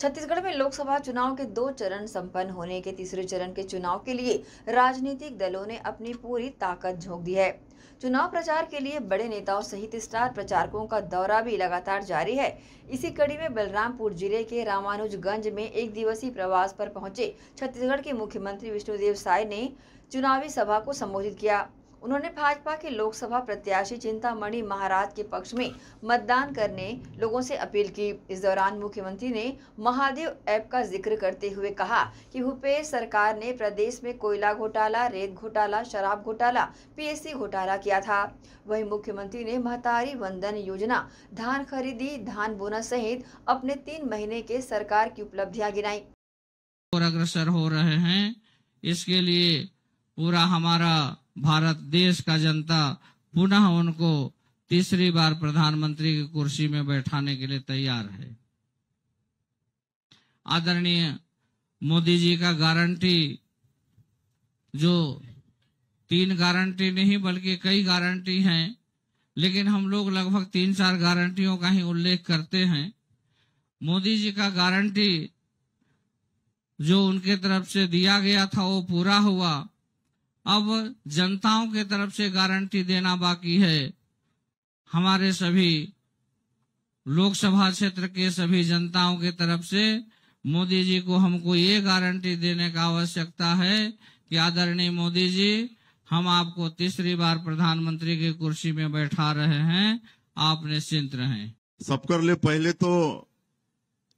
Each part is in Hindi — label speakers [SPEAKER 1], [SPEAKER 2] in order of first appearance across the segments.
[SPEAKER 1] छत्तीसगढ़ में लोकसभा चुनाव के दो चरण संपन्न होने के तीसरे चरण के चुनाव के लिए राजनीतिक दलों ने अपनी पूरी ताकत झोंक दी है चुनाव प्रचार के लिए बड़े नेताओं सहित स्टार प्रचारकों का दौरा भी लगातार जारी है इसी कड़ी में बलरामपुर जिले के रामानुजगंज में एक दिवसीय प्रवास पर पहुंचे छत्तीसगढ़ के मुख्यमंत्री विष्णुदेव साय ने चुनावी सभा को संबोधित किया उन्होंने भाजपा के लोकसभा प्रत्याशी चिंतामणि महाराज के पक्ष में मतदान करने लोगों से अपील की इस दौरान मुख्यमंत्री ने महादेव ऐप का जिक्र करते हुए कहा कि भूपेश सरकार ने प्रदेश में कोयला घोटाला रेत घोटाला शराब घोटाला पीएससी घोटाला किया था वहीं मुख्यमंत्री ने महतारी वंदन योजना धान खरीदी धान बोनस सहित अपने तीन महीने के सरकार की उपलब्धियाँ गिनाई और अग्रसर हो रहे हैं इसके लिए पूरा हमारा भारत देश का जनता पुनः उनको तीसरी बार प्रधानमंत्री की कुर्सी में बैठाने के लिए तैयार है आदरणीय मोदी जी का गारंटी जो तीन गारंटी नहीं बल्कि कई गारंटी हैं लेकिन हम लोग लगभग तीन चार गारंटियों का ही उल्लेख करते हैं मोदी जी का गारंटी जो उनके तरफ से दिया गया था वो पूरा हुआ अब जनताओं के तरफ से गारंटी देना बाकी है हमारे सभी लोकसभा क्षेत्र के सभी जनताओं के तरफ से मोदी जी को हमको ये गारंटी देने का आवश्यकता है कि आदरणीय मोदी जी हम आपको तीसरी बार प्रधानमंत्री की कुर्सी में बैठा रहे हैं आप निश्चिंत रहें
[SPEAKER 2] कर ले पहले तो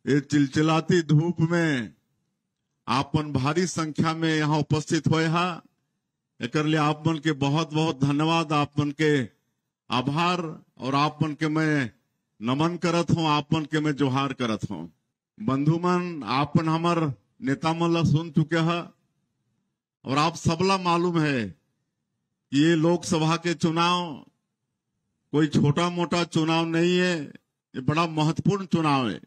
[SPEAKER 2] ये चिलचिलाती धूप में आपन भारी संख्या में यहाँ उपस्थित हुए हैं एकर लिए आप मन के बहुत बहुत धन्यवाद आप मन के आभार और आप मन के मैं नमन करत हूँ आप मन के मैं जोहार करत हूँ बंधु मन आप मन हमार नेता मन ला सुन चुके है और आप सबला मालूम है कि ये लोकसभा के चुनाव कोई छोटा मोटा चुनाव नहीं है ये बड़ा महत्वपूर्ण चुनाव है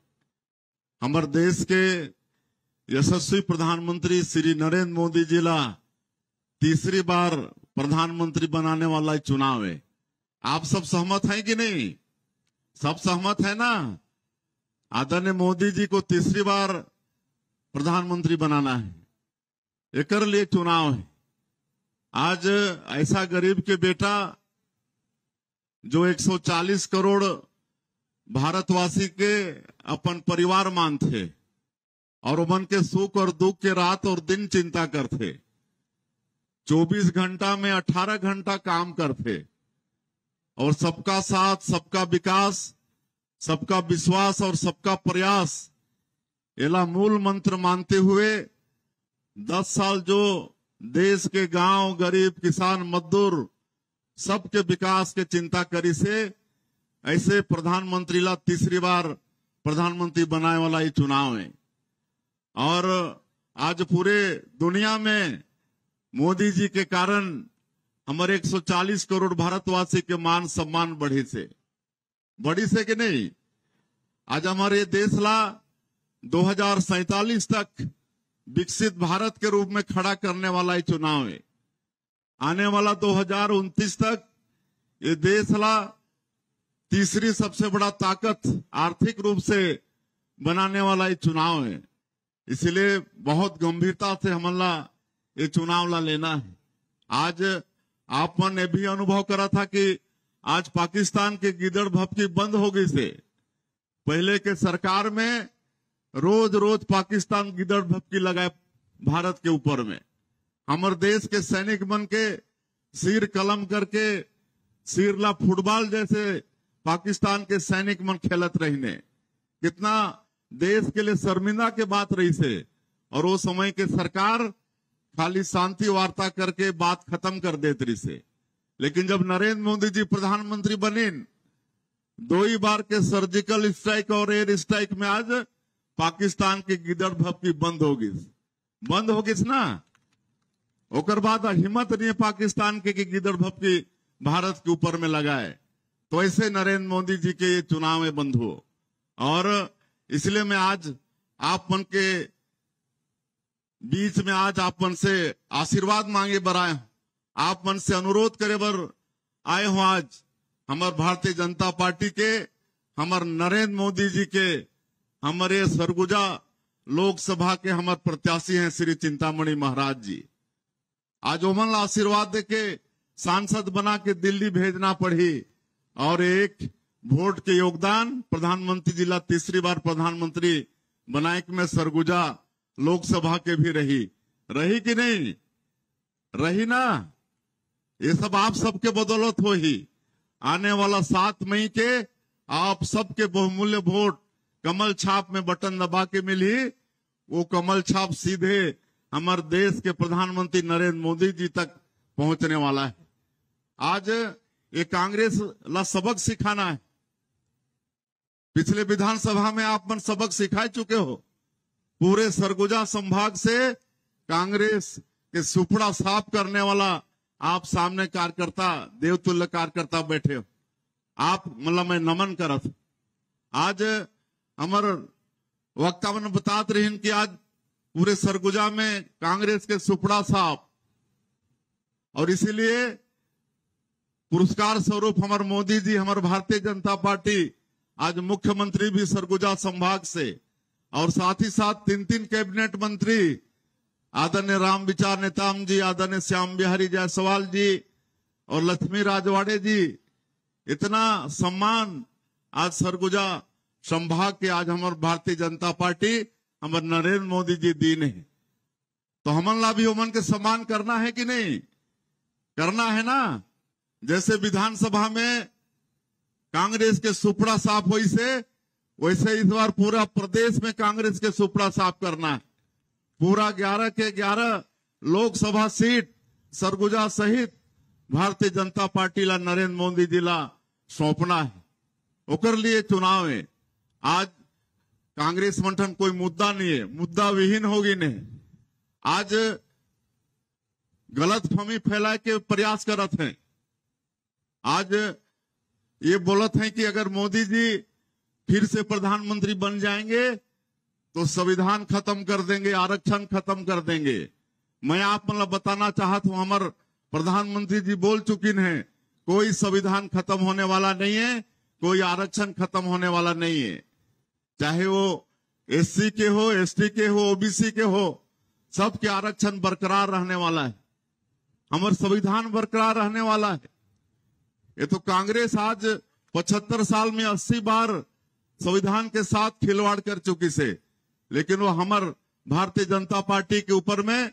[SPEAKER 2] हमारे देश के यशस्वी प्रधानमंत्री श्री नरेंद्र मोदी जी ला तीसरी बार प्रधानमंत्री बनाने वाला चुनाव है आप सब सहमत हैं कि नहीं सब सहमत है ना आदरणीय मोदी जी को तीसरी बार प्रधानमंत्री बनाना है एक लिए चुनाव है आज ऐसा गरीब के बेटा जो 140 करोड़ भारतवासी के अपन परिवार मान थे और उमन के सुख और दुख के रात और दिन चिंता करते 24 घंटा में 18 घंटा काम करते और सबका साथ सबका विकास सबका विश्वास और सबका प्रयास एला मूल मंत्र मानते हुए 10 साल जो देश के गांव गरीब किसान मजदूर सबके विकास के चिंता करी से ऐसे प्रधानमंत्री ला तीसरी बार प्रधानमंत्री बनाए वाला ये चुनाव है और आज पूरे दुनिया में मोदी जी के कारण हमारे 140 करोड़ भारतवासी के मान सम्मान बढ़ी से बढ़ी से कि नहीं आज हमारे देश ला दो तक विकसित भारत के रूप में खड़ा करने वाला ही चुनाव है आने वाला दो तक ये देश ला तीसरी सबसे बड़ा ताकत आर्थिक रूप से बनाने वाला ये चुनाव है इसलिए बहुत गंभीरता से हमला ये ला लेना है आज आप मन ने भी अनुभव करा था कि आज पाकिस्तान के गिदड़ भपकी बंद हो गई से पहले के सरकार में रोज रोज पाकिस्तान गिदड़ भपकी लगाए भारत के ऊपर में हमारे देश के सैनिक बन के सिर कलम करके सिरला फुटबॉल जैसे पाकिस्तान के सैनिक मन खेलत रहने कितना देश के लिए शर्मिंदा के बात रही से और वो समय के सरकार खाली शांति वार्ता करके बात खत्म कर देतरी से लेकिन जब नरेंद्र मोदी जी प्रधानमंत्री बने दो ही बार के सर्जिकल स्ट्राइक और एयर स्ट्राइक में आज पाकिस्तान के गिदड़ भपकी बंद होगी बंद होगी ना ओकर बाद हिम्मत नहीं पाकिस्तान के कि गिदड़ भपकी भारत के ऊपर में लगाए तो ऐसे नरेंद्र मोदी जी के ये चुनाव में बंद हो और इसलिए मैं आज आप मन के बीच में आज आप मन से आशीर्वाद मांगे बर आए आप मन से अनुरोध करे बर आए हो आज हमारे भारतीय जनता पार्टी के हमारे नरेंद्र मोदी जी के हमारे सरगुजा लोकसभा के हमारे प्रत्याशी हैं श्री चिंतामणि महाराज जी आज ओमन आशीर्वाद दे के सांसद बना के दिल्ली भेजना पड़ी और एक वोट के योगदान प्रधानमंत्री जिला तीसरी बार प्रधानमंत्री बनाए में सरगुजा लोकसभा के भी रही रही कि नहीं रही ना ये सब आप सबके बदौलत हो ही आने वाला सात मई के आप सबके बहुमूल्य वोट कमल छाप में बटन दबा के मिली वो कमल छाप सीधे हमारे देश के प्रधानमंत्री नरेंद्र मोदी जी तक पहुंचने वाला है आज ये कांग्रेस ला सबक सिखाना है पिछले विधानसभा में आप मन सबक सिखा चुके हो पूरे सरगुजा संभाग से कांग्रेस के सुपड़ा साफ करने वाला आप सामने कार्यकर्ता देवतुल्य कार्यकर्ता बैठे हो आप मतलब मैं नमन करत आज अमर वक्ता मन बताते रही कि आज पूरे सरगुजा में कांग्रेस के सुपड़ा साहब और इसीलिए पुरस्कार स्वरूप हमारे मोदी जी हमारे भारतीय जनता पार्टी आज मुख्यमंत्री भी सरगुजा संभाग से और साथ ही साथ तीन तीन कैबिनेट मंत्री आदरणीय राम विचार नेताम जी आदरणीय श्याम बिहारी जायसवाल जी और लक्ष्मी राजवाड़े जी इतना सम्मान आज सरगुजा संभाग के आज हमारे भारतीय जनता पार्टी हमारे नरेंद्र मोदी जी दीन है तो हमन ला भी उमन के सम्मान करना है कि नहीं करना है ना जैसे विधानसभा में कांग्रेस के सुपड़ा साफ हुई से वैसे इस बार पूरा प्रदेश में कांग्रेस के सुपड़ा साफ करना है पूरा ग्यारह के ग्यारह लोकसभा सीट सरगुजा सहित भारतीय जनता पार्टी ला नरेंद्र मोदी जी ला सौंपना है ओकर लिए चुनाव है आज कांग्रेस मंथन कोई मुद्दा नहीं है मुद्दा विहीन होगी नहीं आज गलत फमी फैलाए के प्रयास करत हैं आज ये बोलत हैं कि अगर मोदी जी फिर से प्रधानमंत्री बन जाएंगे तो संविधान खत्म कर देंगे आरक्षण खत्म कर देंगे मैं आप मतलब बताना चाहता हूं हमारे प्रधानमंत्री जी बोल चुकी हैं कोई संविधान खत्म होने वाला नहीं है कोई आरक्षण खत्म होने वाला नहीं है चाहे वो एससी के हो एसटी के हो ओबीसी के हो सबके आरक्षण बरकरार रहने वाला है हमारे संविधान बरकरार रहने वाला है ये तो कांग्रेस आज पचहत्तर साल में अस्सी बार संविधान के साथ खिलवाड़ कर चुकी से लेकिन वो हमार भारतीय जनता पार्टी के ऊपर में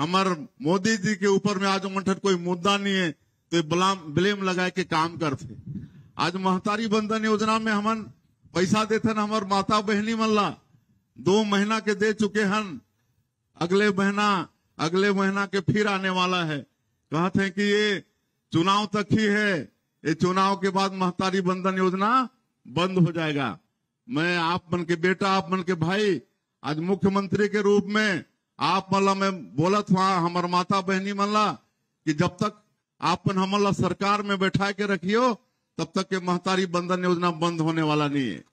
[SPEAKER 2] हमार मोदी जी के ऊपर में आज मंठन कोई मुद्दा नहीं है तो ब्लेम लगा के काम करते आज महतारी बंधन योजना में हमन पैसा देते हमार माता बहनी मल्ला दो महीना के दे चुके हन अगले महीना अगले महीना के फिर आने वाला है कहते हैं कि ये चुनाव तक ही है ये चुनाव के बाद महतारी बंधन योजना बंद हो जाएगा मैं आप मन के बेटा आप मन के भाई आज मुख्यमंत्री के रूप में आप मल्ला में बोलत हुआ हमार माता बहनी मल्ला कि जब तक आप हमला सरकार में बैठा के रखियो तब तक के महतारी बंधन योजना बंद होने वाला नहीं है